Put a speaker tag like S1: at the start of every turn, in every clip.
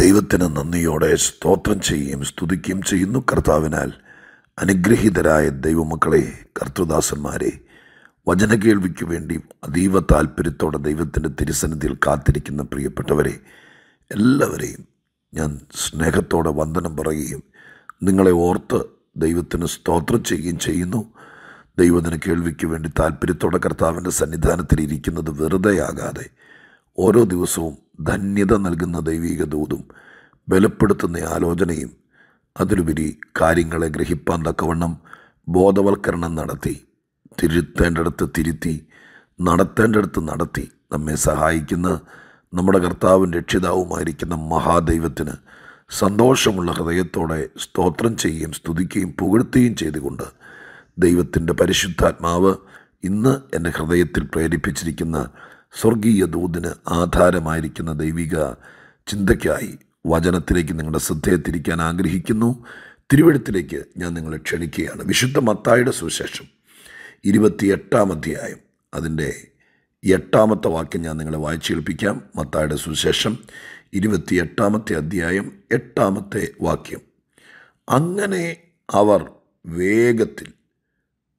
S1: ദൈവത്തിന് നന്ദിയോടെ സ്തോത്രം ചെയ്യുകയും സ്തുതിക്കുകയും ചെയ്യുന്നു കർത്താവിനാൽ അനുഗ്രഹീതരായ ദൈവമക്കളെ കർത്തൃദാസന്മാരെ വചന കേൾവിക്ക് വേണ്ടി അതീവ താല്പര്യത്തോടെ ദൈവത്തിൻ്റെ തിരുസന്നിധിയിൽ കാത്തിരിക്കുന്ന പ്രിയപ്പെട്ടവരെ എല്ലാവരെയും ഞാൻ സ്നേഹത്തോടെ വന്ദനം പറയുകയും നിങ്ങളെ ഓർത്ത് ദൈവത്തിന് സ്തോത്രം ചെയ്യുകയും ചെയ്യുന്നു ദൈവത്തിന് കേൾവിക്ക് വേണ്ടി താല്പര്യത്തോടെ കർത്താവിൻ്റെ സന്നിധാനത്തിൽ ഇരിക്കുന്നത് വെറുതെയാകാതെ ഓരോ ദിവസവും ധന്യത നൽകുന്ന ദൈവിക ദൂതും ബലപ്പെടുത്തുന്ന ആലോചനയും അതിലുപരി കാര്യങ്ങളെ ഗ്രഹിപ്പാൻ തക്കവണ്ണം ബോധവൽക്കരണം നടത്തി തിരുത്തേണ്ടടുത്ത് തിരുത്തി നടത്തേണ്ടടുത്ത് നടത്തി നമ്മെ സഹായിക്കുന്ന നമ്മുടെ കർത്താവും രക്ഷിതാവുമായിരിക്കുന്ന മഹാദൈവത്തിന് സന്തോഷമുള്ള ഹൃദയത്തോടെ സ്തോത്രം ചെയ്യുകയും സ്തുതിക്കുകയും പുകഴ്ത്തുകയും ചെയ്തുകൊണ്ട് ദൈവത്തിൻ്റെ പരിശുദ്ധാത്മാവ് ഇന്ന് എൻ്റെ ഹൃദയത്തിൽ പ്രേരിപ്പിച്ചിരിക്കുന്ന സ്വർഗീയ ദൂതിന് ആധാരമായിരിക്കുന്ന ദൈവിക ചിന്തയ്ക്കായി വചനത്തിലേക്ക് നിങ്ങളുടെ ശ്രദ്ധയെ തിരിക്കാൻ ആഗ്രഹിക്കുന്നു തിരുവഴുത്തിലേക്ക് ഞാൻ നിങ്ങളെ ക്ഷണിക്കുകയാണ് വിശുദ്ധ മത്തായുടെ സുവിശേഷം ഇരുപത്തിയെട്ടാം അധ്യായം അതിൻ്റെ എട്ടാമത്തെ വാക്യം ഞാൻ നിങ്ങളെ വായിച്ചു കേൾപ്പിക്കാം മത്തായുടെ സുവിശേഷം ഇരുപത്തിയെട്ടാമത്തെ അധ്യായം എട്ടാമത്തെ വാക്യം അങ്ങനെ അവർ വേഗത്തിൽ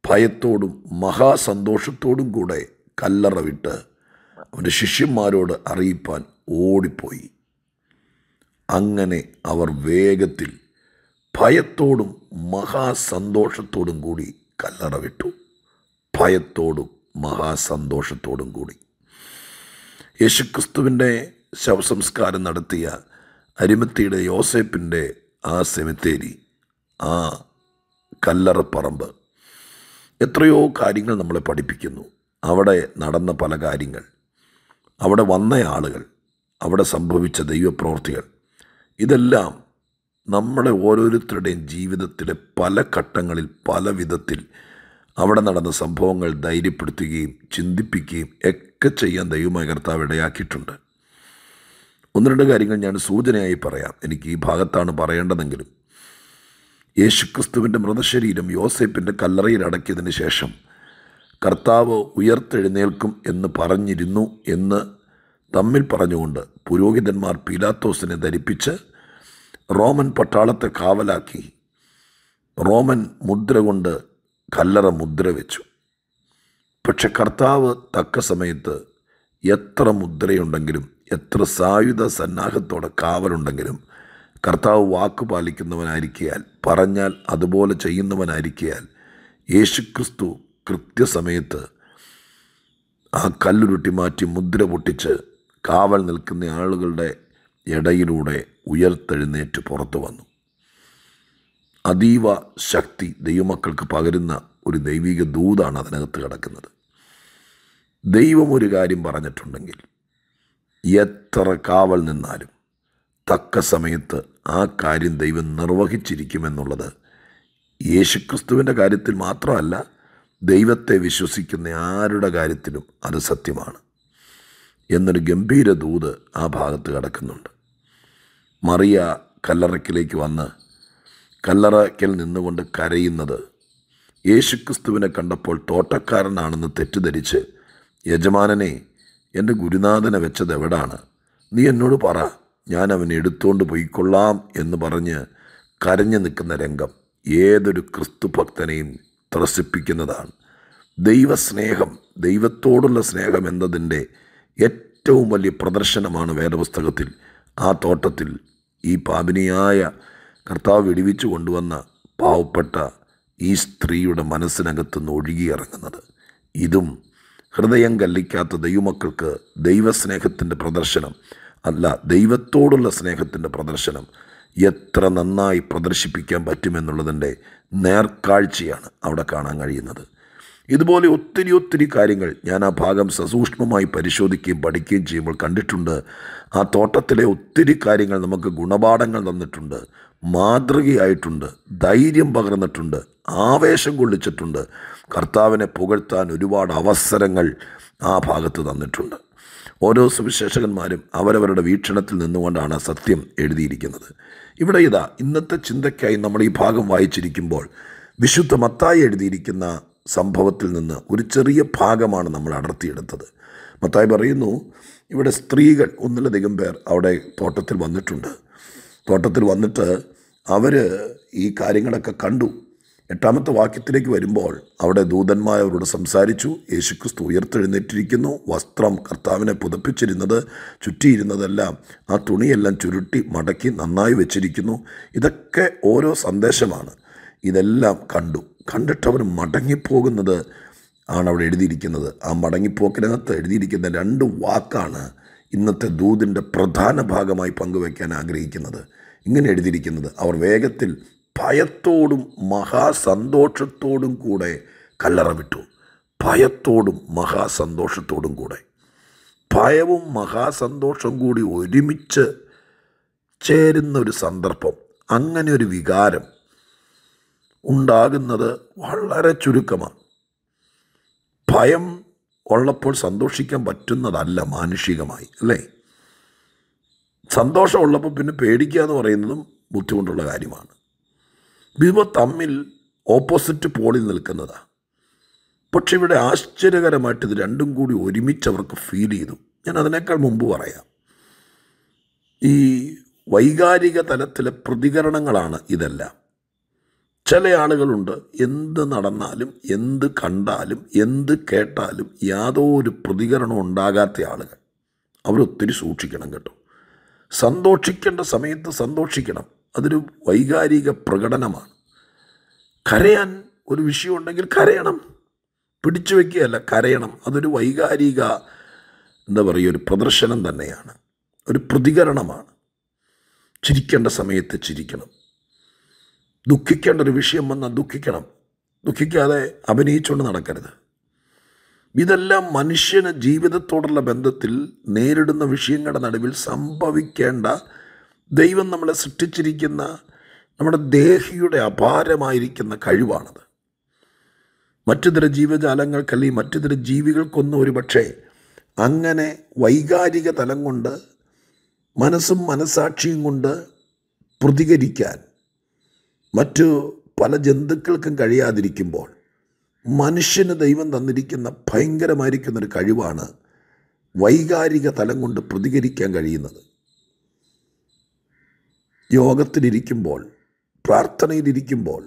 S1: ഭയത്തോടും മഹാസന്തോഷത്തോടും കൂടെ കല്ലറ വിട്ട് അവൻ്റെ ശിഷ്യന്മാരോട് അറിയിപ്പാൻ ഓടിപ്പോയി അങ്ങനെ അവർ വേഗത്തിൽ ഭയത്തോടും മഹാസന്തോഷത്തോടും കൂടി കല്ലറ വിട്ടു ഭയത്തോടും മഹാസന്തോഷത്തോടും കൂടി യേശുക്രിസ്തുവിൻ്റെ ശവസംസ്കാരം നടത്തിയ അരിമത്തിയുടെ യോസേപ്പിൻ്റെ ആ സെമിത്തേരി ആ കല്ലറപ്പറമ്പ് എത്രയോ കാര്യങ്ങൾ നമ്മളെ പഠിപ്പിക്കുന്നു അവിടെ നടന്ന പല കാര്യങ്ങൾ അവിടെ വന്ന ആളുകൾ അവിടെ സംഭവിച്ച ദൈവപ്രവർത്തികൾ ഇതെല്ലാം നമ്മുടെ ഓരോരുത്തരുടെയും ജീവിതത്തിലെ പല ഘട്ടങ്ങളിൽ പല വിധത്തിൽ അവിടെ നടന്ന സംഭവങ്ങൾ ധൈര്യപ്പെടുത്തുകയും ചിന്തിപ്പിക്കുകയും ഒക്കെ ചെയ്യാൻ ദൈവമായ കർത്താവ് ഇടയാക്കിയിട്ടുണ്ട് ഒന്ന് രണ്ട് കാര്യങ്ങൾ ഞാൻ സൂചനയായി പറയാം എനിക്ക് ഈ ഭാഗത്താണ് പറയേണ്ടതെങ്കിലും യേശുക്രിസ്തുവിൻ്റെ മൃതശരീരം യോസേപ്പിൻ്റെ കല്ലറയിൽ അടക്കിയതിന് ശേഷം കർത്താവ് ഉയർത്തെഴുന്നേൽക്കും എന്ന് പറഞ്ഞിരുന്നു എന്ന് തമ്മിൽ പറഞ്ഞുകൊണ്ട് പുരോഹിതന്മാർ പീലാത്തോസിനെ ധരിപ്പിച്ച് റോമൻ പട്ടാളത്തെ കാവലാക്കി റോമൻ മുദ്ര കൊണ്ട് കല്ലറ മുദ്ര വെച്ചു പക്ഷെ കർത്താവ് തക്ക സമയത്ത് എത്ര മുദ്രയുണ്ടെങ്കിലും എത്ര സായുധ സന്നാഹത്തോടെ കാവലുണ്ടെങ്കിലും കർത്താവ് വാക്ക് പാലിക്കുന്നവനായിരിക്കയാൽ പറഞ്ഞാൽ അതുപോലെ ചെയ്യുന്നവനായിരിക്കയാൽ യേശുക്രിസ്തു കൃത്യസമയത്ത് ആ കല്ലുരുട്ടി മാറ്റി മുദ്ര പൊട്ടിച്ച് കാവൽ നിൽക്കുന്ന ആളുകളുടെ ഇടയിലൂടെ ഉയർത്തെഴുന്നേറ്റ് പുറത്തു വന്നു അതീവ ശക്തി ദൈവമക്കൾക്ക് പകരുന്ന ഒരു ദൈവിക ദൂതാണ് അതിനകത്ത് കിടക്കുന്നത് ദൈവം ഒരു കാര്യം പറഞ്ഞിട്ടുണ്ടെങ്കിൽ എത്ര കാവൽ നിന്നാലും തക്ക സമയത്ത് ആ കാര്യം ദൈവം നിർവഹിച്ചിരിക്കുമെന്നുള്ളത് യേശുക്രിസ്തുവിൻ്റെ കാര്യത്തിൽ മാത്രമല്ല ദൈവത്തെ വിശ്വസിക്കുന്ന ആരുടെ കാര്യത്തിലും അത് സത്യമാണ് എന്നൊരു ഗംഭീര ദൂത് ആ ഭാഗത്ത് കിടക്കുന്നുണ്ട് മറിയ കല്ലറയ്ക്കിലേക്ക് വന്ന് കല്ലറയ്ക്കൽ നിന്നുകൊണ്ട് കരയുന്നത് യേശുക്രിസ്തുവിനെ കണ്ടപ്പോൾ തോട്ടക്കാരനാണെന്ന് തെറ്റിദ്ധരിച്ച് യജമാനനെ എൻ്റെ ഗുരുനാഥനെ വെച്ചത് എവിടാണ് നീ എന്നോട് പറ ഞാൻ അവനെ എടുത്തുകൊണ്ട് പോയിക്കൊള്ളാം എന്ന് പറഞ്ഞ് കരഞ്ഞു നിൽക്കുന്ന രംഗം ഏതൊരു ക്രിസ്തു ഭക്തനെയും ത്രസിപ്പിക്കുന്നതാണ് ദൈവസ്നേഹം ദൈവത്തോടുള്ള സ്നേഹം എന്നതിൻ്റെ ഏറ്റവും വലിയ പ്രദർശനമാണ് വേദപുസ്തകത്തിൽ ആ തോട്ടത്തിൽ ഈ പാപിനിയായ കർത്താവ് വിടിവിച്ചു കൊണ്ടുവന്ന പാവപ്പെട്ട ഈ സ്ത്രീയുടെ നിന്ന് ഒഴുകിയിറങ്ങുന്നത് ഇതും ഹൃദയം കല്ലിക്കാത്ത ദൈവമക്കൾക്ക് ദൈവസ്നേഹത്തിൻ്റെ പ്രദർശനം അല്ല ദൈവത്തോടുള്ള സ്നേഹത്തിൻ്റെ പ്രദർശനം എത്ര നന്നായി പ്രദർശിപ്പിക്കാൻ പറ്റുമെന്നുള്ളതിൻ്റെ നേർക്കാഴ്ചയാണ് അവിടെ കാണാൻ കഴിയുന്നത് ഇതുപോലെ ഒത്തിരി ഒത്തിരി കാര്യങ്ങൾ ഞാൻ ആ ഭാഗം സസൂക്ഷ്മമായി പരിശോധിക്കുകയും പഠിക്കുകയും ചെയ്യുമ്പോൾ കണ്ടിട്ടുണ്ട് ആ തോട്ടത്തിലെ ഒത്തിരി കാര്യങ്ങൾ നമുക്ക് ഗുണപാഠങ്ങൾ തന്നിട്ടുണ്ട് മാതൃകയായിട്ടുണ്ട് ധൈര്യം പകർന്നിട്ടുണ്ട് ആവേശം കൊള്ളിച്ചിട്ടുണ്ട് കർത്താവിനെ പുകഴ്ത്താൻ ഒരുപാട് അവസരങ്ങൾ ആ ഭാഗത്ത് തന്നിട്ടുണ്ട് ഓരോ സുവിശേഷകന്മാരും അവരവരുടെ വീക്ഷണത്തിൽ നിന്നുകൊണ്ടാണ് സത്യം എഴുതിയിരിക്കുന്നത് ഇവിടെ ഇതാ ഇന്നത്തെ ചിന്തയ്ക്കായി നമ്മൾ ഈ ഭാഗം വായിച്ചിരിക്കുമ്പോൾ വിശുദ്ധ മത്തായി എഴുതിയിരിക്കുന്ന സംഭവത്തിൽ നിന്ന് ഒരു ചെറിയ ഭാഗമാണ് നമ്മൾ അടർത്തിയെടുത്തത് മത്തായി പറയുന്നു ഇവിടെ സ്ത്രീകൾ ഒന്നിലധികം പേർ അവിടെ തോട്ടത്തിൽ വന്നിട്ടുണ്ട് തോട്ടത്തിൽ വന്നിട്ട് അവർ ഈ കാര്യങ്ങളൊക്കെ കണ്ടു എട്ടാമത്തെ വാക്യത്തിലേക്ക് വരുമ്പോൾ അവിടെ ദൂതന്മാർ അവരോട് സംസാരിച്ചു യേശുക്രിസ്തു ഉയർത്തെഴുന്നേറ്റിരിക്കുന്നു വസ്ത്രം കർത്താവിനെ പുതപ്പിച്ചിരുന്നത് ചുറ്റിയിരുന്നതെല്ലാം ആ തുണിയെല്ലാം ചുരുട്ടി മടക്കി നന്നായി വെച്ചിരിക്കുന്നു ഇതൊക്കെ ഓരോ സന്ദേശമാണ് ഇതെല്ലാം കണ്ടു കണ്ടിട്ട് അവർ മടങ്ങിപ്പോകുന്നത് ആണ് അവിടെ എഴുതിയിരിക്കുന്നത് ആ മടങ്ങിപ്പോക്കിനകത്ത് എഴുതിയിരിക്കുന്ന രണ്ട് വാക്കാണ് ഇന്നത്തെ ദൂതിൻ്റെ പ്രധാന ഭാഗമായി പങ്കുവയ്ക്കാൻ ആഗ്രഹിക്കുന്നത് ഇങ്ങനെ എഴുതിയിരിക്കുന്നത് അവർ വേഗത്തിൽ ഭയത്തോടും മഹാസന്തോഷത്തോടും കൂടെ കല്ലറ വിട്ടു ഭയത്തോടും മഹാസന്തോഷത്തോടും കൂടെ ഭയവും മഹാസന്തോഷവും കൂടി ഒരുമിച്ച് ചേരുന്ന ഒരു സന്ദർഭം അങ്ങനെ ഒരു വികാരം ഉണ്ടാകുന്നത് വളരെ ചുരുക്കമാണ് ഭയം ഉള്ളപ്പോൾ സന്തോഷിക്കാൻ പറ്റുന്നതല്ല മാനുഷികമായി അല്ലേ സന്തോഷമുള്ളപ്പോൾ പിന്നെ പേടിക്കുക എന്ന് പറയുന്നതും ബുദ്ധിമുട്ടുള്ള കാര്യമാണ് ഇവ തമ്മിൽ ഓപ്പോസിറ്റ് പോളിൽ നിൽക്കുന്നതാണ് പക്ഷെ ഇവിടെ ആശ്ചര്യകരമായിട്ട് ഇത് രണ്ടും കൂടി ഒരുമിച്ച് അവർക്ക് ഫീൽ ചെയ്തു ഞാൻ അതിനേക്കാൾ മുമ്പ് പറയാം ഈ വൈകാരിക തലത്തിലെ പ്രതികരണങ്ങളാണ് ഇതെല്ലാം ചില ആളുകളുണ്ട് എന്ത് നടന്നാലും എന്ത് കണ്ടാലും എന്ത് കേട്ടാലും യാതൊരു പ്രതികരണവും ഉണ്ടാകാത്ത ആളുകൾ അവരൊത്തിരി സൂക്ഷിക്കണം കേട്ടോ സന്തോഷിക്കേണ്ട സമയത്ത് സന്തോഷിക്കണം അതൊരു വൈകാരിക പ്രകടനമാണ് കരയാൻ ഒരു വിഷയമുണ്ടെങ്കിൽ കരയണം പിടിച്ചു വയ്ക്കുകയല്ല കരയണം അതൊരു വൈകാരിക എന്താ പറയുക ഒരു പ്രദർശനം തന്നെയാണ് ഒരു പ്രതികരണമാണ് ചിരിക്കേണ്ട സമയത്ത് ചിരിക്കണം ദുഃഖിക്കേണ്ട ഒരു വിഷയം വന്നാൽ ദുഃഖിക്കണം ദുഃഖിക്കാതെ അഭിനയിച്ചുകൊണ്ട് നടക്കരുത് ഇതെല്ലാം മനുഷ്യന് ജീവിതത്തോടുള്ള ബന്ധത്തിൽ നേരിടുന്ന വിഷയങ്ങളുടെ നടുവിൽ സംഭവിക്കേണ്ട ദൈവം നമ്മളെ സൃഷ്ടിച്ചിരിക്കുന്ന നമ്മുടെ ദേഹിയുടെ അപാരമായിരിക്കുന്ന കഴിവാണത് മറ്റു ജീവജാലങ്ങൾക്ക് അല്ലെങ്കിൽ മറ്റു ചില ജീവികൾക്കൊന്നും പക്ഷേ അങ്ങനെ വൈകാരിക തലം കൊണ്ട് മനസ്സും മനസാക്ഷിയും കൊണ്ട് പ്രതികരിക്കാൻ മറ്റു പല ജന്തുക്കൾക്കും കഴിയാതിരിക്കുമ്പോൾ മനുഷ്യന് ദൈവം തന്നിരിക്കുന്ന ഭയങ്കരമായിരിക്കുന്നൊരു കഴിവാണ് വൈകാരിക തലം കൊണ്ട് പ്രതികരിക്കാൻ കഴിയുന്നത് യോഗത്തിലിരിക്കുമ്പോൾ പ്രാർത്ഥനയിലിരിക്കുമ്പോൾ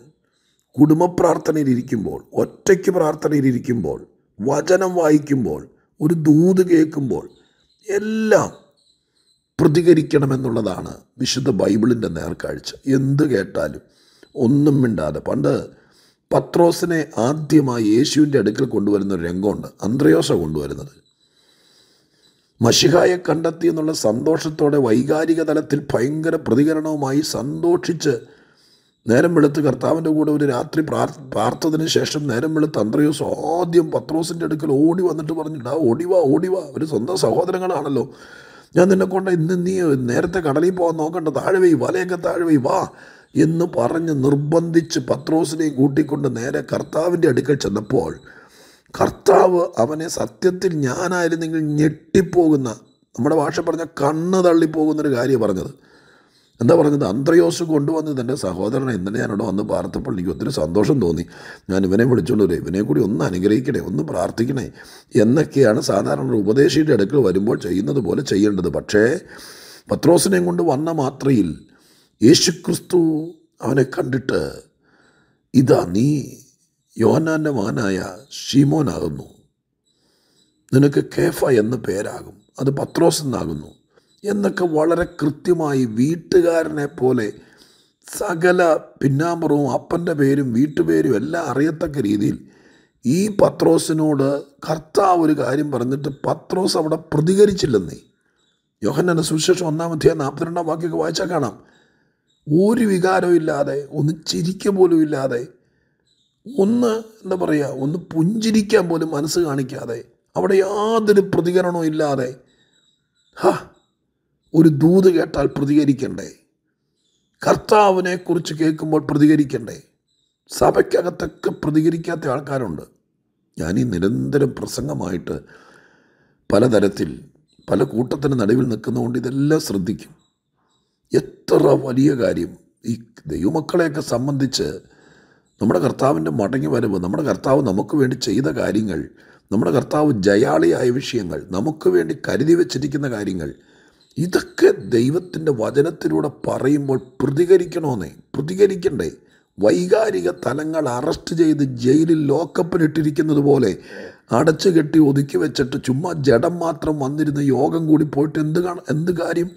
S1: കുടുംബ പ്രാർത്ഥനയിലിരിക്കുമ്പോൾ ഒറ്റയ്ക്ക് പ്രാർത്ഥനയിലിരിക്കുമ്പോൾ വചനം വായിക്കുമ്പോൾ ഒരു ദൂത് കേൾക്കുമ്പോൾ എല്ലാം പ്രതികരിക്കണമെന്നുള്ളതാണ് വിശുദ്ധ ബൈബിളിൻ്റെ നേർക്കാഴ്ച എന്ത് കേട്ടാലും ഒന്നും മിണ്ടാതെ പണ്ട് പത്രോസിനെ ആദ്യമായി യേശുവിൻ്റെ അടുക്കൽ കൊണ്ടുവരുന്ന ഒരു രംഗമുണ്ട് അന്ത്രയോസ കൊണ്ടുവരുന്നത് മഷിഹായെ കണ്ടെത്തി എന്നുള്ള സന്തോഷത്തോടെ വൈകാരിക തലത്തിൽ ഭയങ്കര പ്രതികരണവുമായി സന്തോഷിച്ച് നേരം വെളുത്ത് കർത്താവിൻ്റെ കൂടെ ഒരു രാത്രി പ്രാർത്ഥതിന് ശേഷം നേരം വെളുത്ത് അന്ത്രയോസ് ആദ്യം പത്രോസിൻ്റെ അടുക്കൽ ഓടി വന്നിട്ട് പറഞ്ഞിട്ടാ ഓടിവാ ഓടിവാ ഒരു സ്വന്തം സഹോദരങ്ങളാണല്ലോ ഞാൻ നിന്നെ കൊണ്ട് ഇന്ന് നീ നേരത്തെ കടലിൽ പോകാൻ നോക്കണ്ട താഴെ വലയൊക്കെ താഴെ വാ എന്ന് പറഞ്ഞ് നിർബന്ധിച്ച് പത്രോസിനെയും കൂട്ടിക്കൊണ്ട് നേരെ കർത്താവിൻ്റെ അടുക്കൽ ചെന്നപ്പോൾ കർത്താവ് അവനെ സത്യത്തിൽ ഞാനായിരുന്നെങ്കിൽ ഞെട്ടിപ്പോകുന്ന നമ്മുടെ ഭാഷ പറഞ്ഞ കണ്ണ് തള്ളിപ്പോകുന്നൊരു കാര്യം പറഞ്ഞത് എന്താ പറഞ്ഞത് അന്ത്രയോസ് കൊണ്ടുവന്ന് എൻ്റെ സഹോദരനെ ഇന്നലെ ഞാനിവിടെ വന്ന് പാർത്തപ്പോൾ എനിക്ക് ഒത്തിരി സന്തോഷം തോന്നി ഞാൻ ഇവനെ വിളിച്ചുകൊണ്ടുവരെ ഇവനെ കൂടി ഒന്ന് അനുഗ്രഹിക്കണേ ഒന്ന് പ്രാർത്ഥിക്കണേ എന്നൊക്കെയാണ് സാധാരണ ഉപദേശിയുടെ അടുക്കൽ വരുമ്പോൾ ചെയ്യുന്നത് പോലെ ചെയ്യേണ്ടത് പക്ഷേ പത്രോസിനെയും കൊണ്ട് വന്ന മാത്രയിൽ യേശുക്രിസ്തു അവനെ കണ്ടിട്ട് ഇതാ നീ യോനാന്റെ മകനായ ഷീമോനാകുന്നു നിനക്ക് കേഫ എന്ന പേരാകും അത് പത്രോസ് എന്നാകുന്നു എന്നൊക്കെ വളരെ കൃത്യമായി വീട്ടുകാരനെ പോലെ സകല പിന്നാമ്പറവും അപ്പൻ്റെ പേരും വീട്ടുപേരും എല്ലാം അറിയത്തക്ക രീതിയിൽ ഈ പത്രോസിനോട് കർത്താവ് ഒരു കാര്യം പറഞ്ഞിട്ട് പത്രോസ് അവിടെ പ്രതികരിച്ചില്ലെന്നേ യോഹന്നാൻ്റെ സുവിശേഷം ഒന്നാം അധ്യായം നാൽപ്പത്തിരണ്ടാം വാക്യൊക്കെ വായിച്ചാൽ കാണാം ഒരു വികാരവും ഇല്ലാതെ ഒന്ന് ചിരിക്ക പോലും ഇല്ലാതെ ഒന്ന് എന്താ പറയുക ഒന്ന് പുഞ്ചിരിക്കാൻ പോലും മനസ്സ് കാണിക്കാതെ അവിടെ യാതൊരു പ്രതികരണവും ഇല്ലാതെ ഹാ ഒരു ദൂത് കേട്ടാൽ പ്രതികരിക്കണ്ടേ കർത്താവിനെ കുറിച്ച് കേൾക്കുമ്പോൾ പ്രതികരിക്കണ്ടേ സഭയ്ക്കകത്തൊക്കെ പ്രതികരിക്കാത്ത ആൾക്കാരുണ്ട് ഞാൻ ഈ നിരന്തരം പ്രസംഗമായിട്ട് പലതരത്തിൽ പല കൂട്ടത്തിന് നടുവിൽ നിൽക്കുന്നതുകൊണ്ട് ഇതെല്ലാം ശ്രദ്ധിക്കും എത്ര വലിയ കാര്യം ഈ ദൈവമക്കളെയൊക്കെ സംബന്ധിച്ച് നമ്മുടെ കർത്താവിൻ്റെ മടങ്ങി വരവ് നമ്മുടെ കർത്താവ് നമുക്ക് വേണ്ടി ചെയ്ത കാര്യങ്ങൾ നമ്മുടെ കർത്താവ് ജയാളിയായ വിഷയങ്ങൾ നമുക്ക് വേണ്ടി കരുതി വച്ചിരിക്കുന്ന കാര്യങ്ങൾ ഇതൊക്കെ ദൈവത്തിൻ്റെ വചനത്തിലൂടെ പറയുമ്പോൾ പ്രതികരിക്കണമെന്നേ പ്രതികരിക്കണ്ടേ വൈകാരിക തലങ്ങൾ അറസ്റ്റ് ചെയ്ത് ജയിലിൽ ലോക്കപ്പിലിട്ടിരിക്കുന്നത് പോലെ അടച്ചു കെട്ടി ഒതുക്കി വെച്ചിട്ട് ചുമ്മാ ജഡം മാത്രം വന്നിരുന്ന യോഗം കൂടി പോയിട്ട് എന്ത് എന്ത് കാര്യം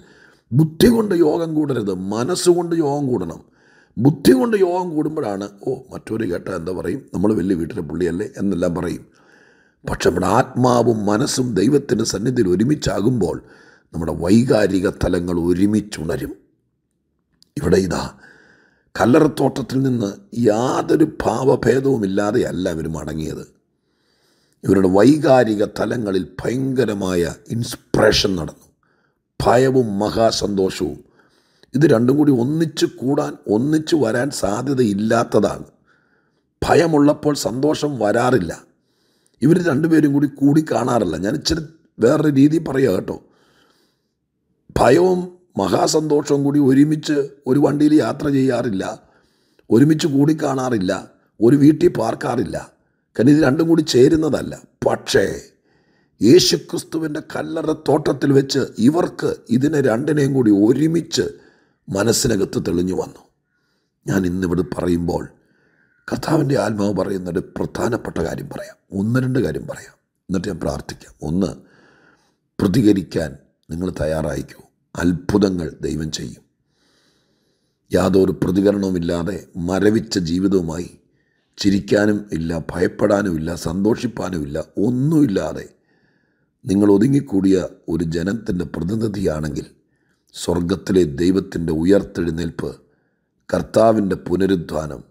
S1: ബുദ്ധി കൊണ്ട് യോഗം കൂടരുത് മനസ്സുകൊണ്ട് യോഗം കൂടണം ബുദ്ധി കൊണ്ട് യോഗം കൂടുമ്പോഴാണ് ഓ മറ്റൊരു കേട്ട എന്താ പറയും നമ്മൾ വലിയ വീട്ടിലെ പുള്ളിയല്ലേ എന്നെല്ലാം പറയും പക്ഷെ നമ്മുടെ ആത്മാവും മനസ്സും ദൈവത്തിൻ്റെ സന്നിധിയിൽ ഒരുമിച്ചാകുമ്പോൾ നമ്മുടെ വൈകാരിക തലങ്ങൾ ഒരുമിച്ചുണരും ഇവിടെ ഇതാ കല്ലറത്തോട്ടത്തിൽ നിന്ന് യാതൊരു ഇല്ലാതെയല്ല ഇവർ മടങ്ങിയത് ഇവരുടെ വൈകാരിക തലങ്ങളിൽ ഭയങ്കരമായ ഇൻസ്പിറേഷൻ നടന്നു ഭയവും മഹാസന്തോഷവും ഇത് രണ്ടും കൂടി ഒന്നിച്ചു കൂടാൻ ഒന്നിച്ചു വരാൻ സാധ്യതയില്ലാത്തതാണ് ഭയമുള്ളപ്പോൾ സന്തോഷം വരാറില്ല ഇവർ രണ്ടുപേരും കൂടി കൂടി കാണാറില്ല ഞാൻ ഇച്ചിരി വേറൊരു രീതി പറയുക കേട്ടോ ഭയവും മഹാസന്തോഷവും കൂടി ഒരുമിച്ച് ഒരു വണ്ടിയിൽ യാത്ര ചെയ്യാറില്ല ഒരുമിച്ച് കൂടി കാണാറില്ല ഒരു വീട്ടിൽ പാർക്കാറില്ല കാരണം ഇത് രണ്ടും കൂടി ചേരുന്നതല്ല പക്ഷേ യേശുക്രിസ്തുവിൻ്റെ കല്ലറ തോട്ടത്തിൽ വെച്ച് ഇവർക്ക് ഇതിനെ രണ്ടിനെയും കൂടി ഒരുമിച്ച് മനസ്സിനകത്ത് തെളിഞ്ഞു വന്നു ഞാൻ ഇന്നിവിടെ പറയുമ്പോൾ കർത്താവിൻ്റെ ആത്മാവ് പറയുന്നൊരു പ്രധാനപ്പെട്ട കാര്യം പറയാം ഒന്ന് രണ്ട് കാര്യം പറയാം എന്നിട്ട് ഞാൻ പ്രാർത്ഥിക്കാം ഒന്ന് പ്രതികരിക്കാൻ നിങ്ങൾ തയ്യാറായിക്കൂ അത്ഭുതങ്ങൾ ദൈവം ചെയ്യും യാതൊരു പ്രതികരണവുമില്ലാതെ മരവിച്ച ജീവിതവുമായി ചിരിക്കാനും ഇല്ല ഭയപ്പെടാനും ഇല്ല സന്തോഷിപ്പാനും ഇല്ല ഒന്നുമില്ലാതെ നിങ്ങൾ ഒതുങ്ങിക്കൂടിയ ഒരു ജനത്തിൻ്റെ പ്രതിനിധിയാണെങ്കിൽ സ്വർഗത്തിലെ ദൈവത്തിൻ്റെ ഉയർത്തെഴുന്നേൽപ്പ് കർത്താവിൻ്റെ പുനരുദ്ധാനം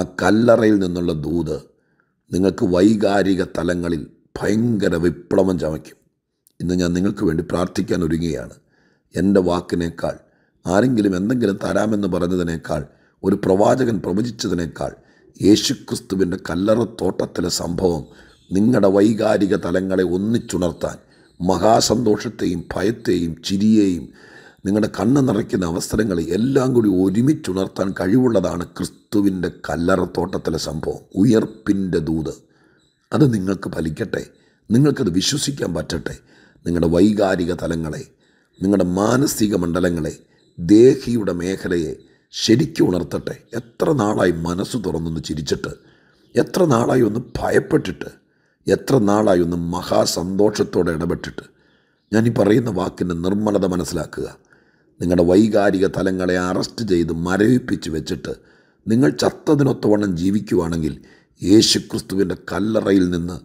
S1: ആ കല്ലറയിൽ നിന്നുള്ള ദൂത് നിങ്ങൾക്ക് വൈകാരിക തലങ്ങളിൽ ഭയങ്കര വിപ്ലവം ചമയ്ക്കും ഇന്ന് ഞാൻ നിങ്ങൾക്ക് വേണ്ടി പ്രാർത്ഥിക്കാൻ ഒരുങ്ങുകയാണ് എൻ്റെ വാക്കിനേക്കാൾ ആരെങ്കിലും എന്തെങ്കിലും തരാമെന്ന് പറഞ്ഞതിനേക്കാൾ ഒരു പ്രവാചകൻ പ്രവചിച്ചതിനേക്കാൾ യേശുക്രിസ്തുവിൻ്റെ കല്ലറത്തോട്ടത്തിലെ സംഭവം നിങ്ങളുടെ വൈകാരിക തലങ്ങളെ ഒന്നിച്ചുണർത്താൻ മഹാസന്തോഷത്തെയും ഭയത്തെയും ചിരിയെയും നിങ്ങളുടെ കണ്ണ് നിറയ്ക്കുന്ന അവസരങ്ങൾ എല്ലാം കൂടി ഒരുമിച്ചുണർത്താൻ കഴിവുള്ളതാണ് ക്രിസ്തുവിൻ്റെ കല്ലറത്തോട്ടത്തിലെ സംഭവം ഉയർപ്പിൻ്റെ ദൂത് അത് നിങ്ങൾക്ക് ഫലിക്കട്ടെ നിങ്ങൾക്കത് വിശ്വസിക്കാൻ പറ്റട്ടെ നിങ്ങളുടെ വൈകാരിക തലങ്ങളെ നിങ്ങളുടെ മാനസിക മണ്ഡലങ്ങളെ ദേഹിയുടെ മേഖലയെ ശരിക്കും ഉണർത്തട്ടെ എത്ര നാളായി മനസ്സ് തുറന്നൊന്ന് ചിരിച്ചിട്ട് എത്ര നാളായി ഒന്ന് ഭയപ്പെട്ടിട്ട് എത്ര നാളായി ഒന്ന് മഹാസന്തോഷത്തോടെ ഇടപെട്ടിട്ട് ഞാൻ ഈ പറയുന്ന വാക്കിൻ്റെ നിർമ്മലത മനസ്സിലാക്കുക നിങ്ങളുടെ വൈകാരിക തലങ്ങളെ അറസ്റ്റ് ചെയ്ത് മരവിപ്പിച്ച് വെച്ചിട്ട് നിങ്ങൾ ചത്തതിനൊത്തവണ്ണം ജീവിക്കുവാണെങ്കിൽ ക്രിസ്തുവിൻ്റെ കല്ലറയിൽ നിന്ന്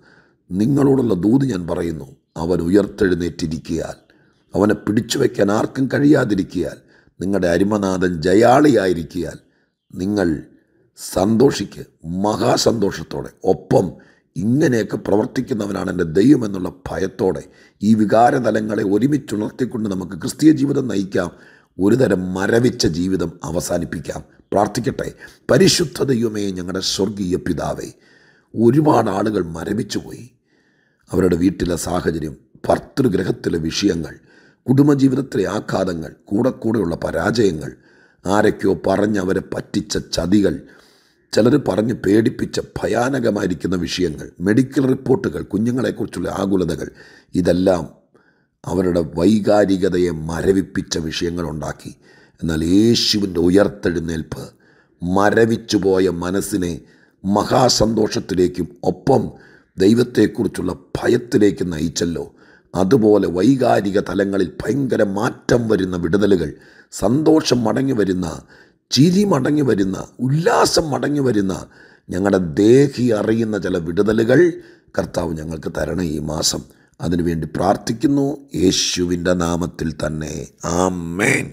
S1: നിങ്ങളോടുള്ള ദൂത് ഞാൻ പറയുന്നു അവൻ ഉയർത്തെഴുന്നേറ്റിരിക്കിയാൽ അവനെ പിടിച്ചു വയ്ക്കാൻ ആർക്കും കഴിയാതിരിക്കിയാൽ നിങ്ങളുടെ അരിമനാഥൻ ജയാളിയായിരിക്കിയാൽ നിങ്ങൾ സന്തോഷിക്ക് മഹാസന്തോഷത്തോടെ ഒപ്പം ഇങ്ങനെയൊക്കെ പ്രവർത്തിക്കുന്നവനാണ് എൻ്റെ ദൈവം എന്നുള്ള ഭയത്തോടെ ഈ വികാരതലങ്ങളെ ഒരുമിച്ചുണർത്തിക്കൊണ്ട് നമുക്ക് ക്രിസ്തീയ ജീവിതം നയിക്കാം ഒരുതരം മരവിച്ച ജീവിതം അവസാനിപ്പിക്കാം പ്രാർത്ഥിക്കട്ടെ പരിശുദ്ധ ദൈവമേ ഞങ്ങളുടെ സ്വർഗീയ പിതാവേ ഒരുപാട് ആളുകൾ പോയി അവരുടെ വീട്ടിലെ സാഹചര്യം ഭർത്തൃഗ്രഹത്തിലെ വിഷയങ്ങൾ കുടുംബജീവിതത്തിലെ ആഘാതങ്ങൾ കൂടെ കൂടെയുള്ള പരാജയങ്ങൾ ആരൊക്കെയോ പറഞ്ഞവരെ പറ്റിച്ച ചതികൾ ചിലർ പറഞ്ഞ് പേടിപ്പിച്ച ഭയാനകമായിരിക്കുന്ന വിഷയങ്ങൾ മെഡിക്കൽ റിപ്പോർട്ടുകൾ കുഞ്ഞുങ്ങളെക്കുറിച്ചുള്ള ആകുലതകൾ ഇതെല്ലാം അവരുടെ വൈകാരികതയെ മരവിപ്പിച്ച വിഷയങ്ങളുണ്ടാക്കി എന്നാൽ യേശുവിൻ്റെ ഉയർത്തെഴുന്നേൽപ്പ് മരവിച്ചുപോയ മനസ്സിനെ മഹാസന്തോഷത്തിലേക്കും ഒപ്പം ദൈവത്തെക്കുറിച്ചുള്ള ഭയത്തിലേക്ക് നയിച്ചല്ലോ അതുപോലെ വൈകാരിക തലങ്ങളിൽ ഭയങ്കര മാറ്റം വരുന്ന വിടുതലുകൾ സന്തോഷം മടങ്ങി വരുന്ന ചിരി മടങ്ങി വരുന്ന ഉല്ലാസം മടങ്ങി വരുന്ന ഞങ്ങളുടെ ദേഹി അറിയുന്ന ചില വിടുതലുകൾ കർത്താവ് ഞങ്ങൾക്ക് തരണം ഈ മാസം അതിനുവേണ്ടി പ്രാർത്ഥിക്കുന്നു യേശുവിൻ്റെ നാമത്തിൽ തന്നെ ആ മേൻ